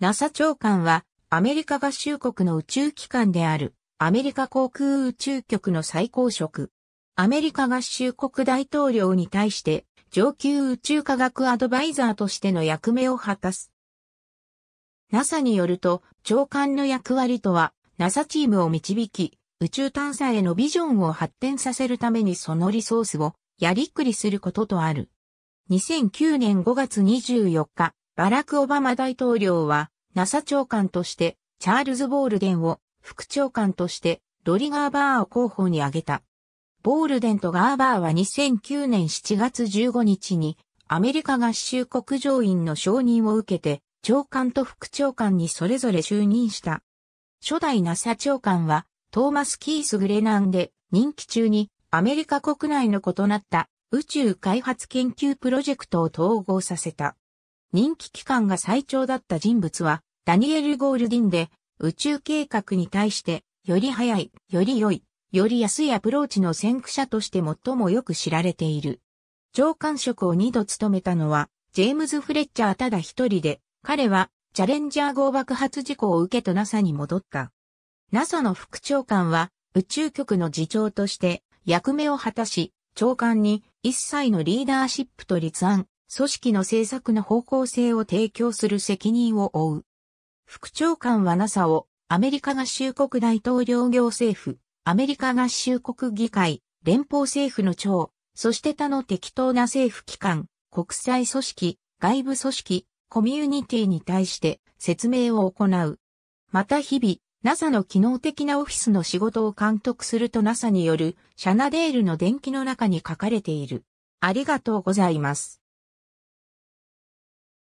NASA 長官は、アメリカ合衆国の宇宙機関である、アメリカ航空宇宙局の最高職。アメリカ合衆国大統領に対して、上級宇宙科学アドバイザーとしての役目を果たす。NASA によると、長官の役割とは、NASA チームを導き、宇宙探査へのビジョンを発展させるためにそのリソースをやりくりすることとある。2009年5月24日、バラク・オバマ大統領は、NASA 長官として、チャールズ・ボールデンを、副長官として、ドリガーバーを候補に挙げた。ボールデンとガーバーは2009年7月15日に、アメリカ合衆国上院の承認を受けて、長官と副長官にそれぞれ就任した。初代 NASA 長官は、トーマス・キース・グレナンで、任期中にアメリカ国内の異なった宇宙開発研究プロジェクトを統合させた。人気期間が最長だった人物は、ダニエル・ゴールディンで、宇宙計画に対して、より早い、より良い、より安いアプローチの先駆者として最もよく知られている。長官職を二度務めたのは、ジェームズ・フレッチャーただ一人で、彼は、チャレンジャー号爆発事故を受けと NASA に戻った。NASA の副長官は、宇宙局の次長として、役目を果たし、長官に一切のリーダーシップと立案、組織の政策の方向性を提供する責任を負う。副長官は NASA をアメリカ合衆国大統領行政府、アメリカ合衆国議会、連邦政府の長、そして他の適当な政府機関、国際組織、外部組織、コミュニティに対して説明を行う。また日々、NASA の機能的なオフィスの仕事を監督すると NASA によるシャナデールの電気の中に書かれている。ありがとうございます。